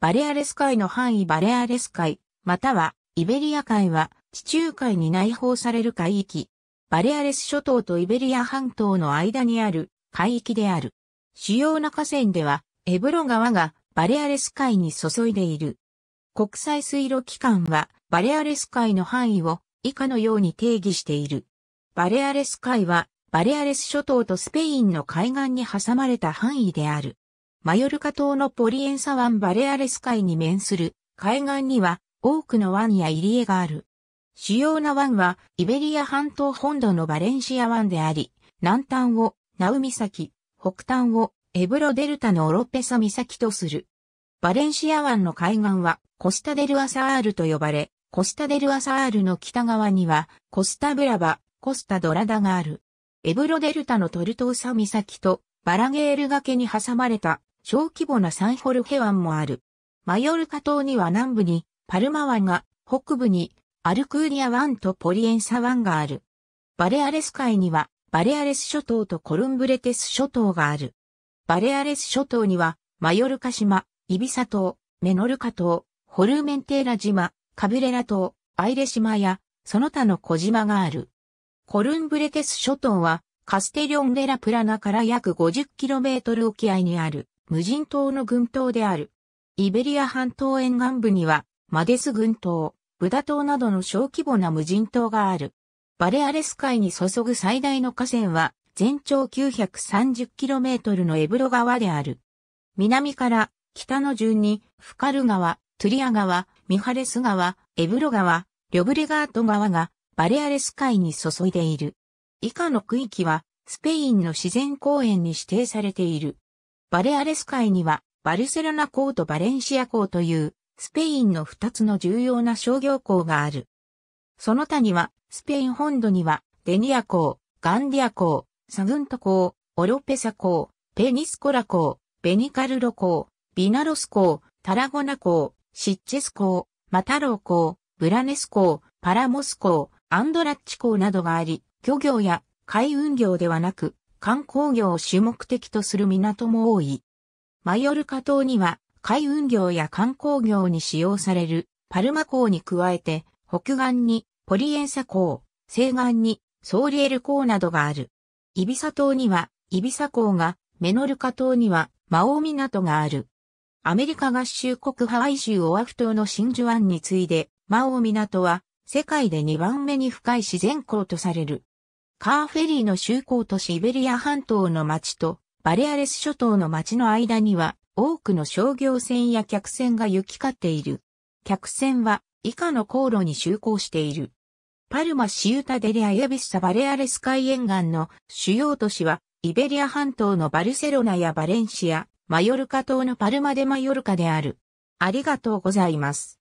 バレアレス海の範囲バレアレス海、またはイベリア海は地中海に内包される海域。バレアレス諸島とイベリア半島の間にある海域である。主要な河川ではエブロ川がバレアレス海に注いでいる。国際水路機関はバレアレス海の範囲を以下のように定義している。バレアレス海はバレアレス諸島とスペインの海岸に挟まれた範囲である。マヨルカ島のポリエンサ湾バレアレス海に面する海岸には多くの湾や入り江がある。主要な湾はイベリア半島本土のバレンシア湾であり、南端をナウ岬、北端をエブロデルタのオロペサ岬とする。バレンシア湾の海岸はコスタデルアサールと呼ばれ、コスタデルアサールの北側にはコスタブラバ、コスタドラダがある。エブロデルタのトルトーサ岬とバラゲール崖に挟まれた小規模なサンホルヘ湾もある。マヨルカ島には南部にパルマ湾が、北部にアルクーリア湾とポリエンサ湾がある。バレアレス海にはバレアレス諸島とコルンブレテス諸島がある。バレアレス諸島にはマヨルカ島、イビサ島、メノルカ島、ホルメンテーラ島、カブレラ島、アイレ島やその他の小島がある。コルンブレテス諸島はカステリョンデラプラナから約 50km 沖合にある無人島の群島である。イベリア半島沿岸部には、マデス群島、ブダ島などの小規模な無人島がある。バレアレス海に注ぐ最大の河川は、全長 930km のエブロ川である。南から北の順に、フカル川、トゥリア川、ミハレス川、エブロ川、リョブレガート川がバレアレス海に注いでいる。以下の区域は、スペインの自然公園に指定されている。バレアレス海には、バルセロナ港とバレンシア港という、スペインの二つの重要な商業港がある。その他には、スペイン本土には、デニア港、ガンディア港、サグント港、オロペサ港、ペニスコラ港、ベニカルロ港、ビナロス港、タラゴナ港、シッチェス港、マタロー港、ブラネス港、パラモス港、アンドラッチ港などがあり、漁業や海運業ではなく、観光業を主目的とする港も多い。マヨルカ島には海運業や観光業に使用されるパルマ港に加えて北岸にポリエンサ港、西岸にソーリエル港などがある。イビサ島にはイビサ港が、メノルカ島にはマオ港がある。アメリカ合衆国ハワイ州オアフ島の真珠湾に次いで、マオ港は世界で2番目に深い自然港とされる。カーフェリーの就航とシベリア半島の町とバレアレス諸島の町の間には多くの商業船や客船が行き交っている。客船は以下の航路に就航している。パルマ・シウタ・デリア・ヤビッサ・バレアレス海沿岸の主要都市はイベリア半島のバルセロナやバレンシア、マヨルカ島のパルマ・デ・マヨルカである。ありがとうございます。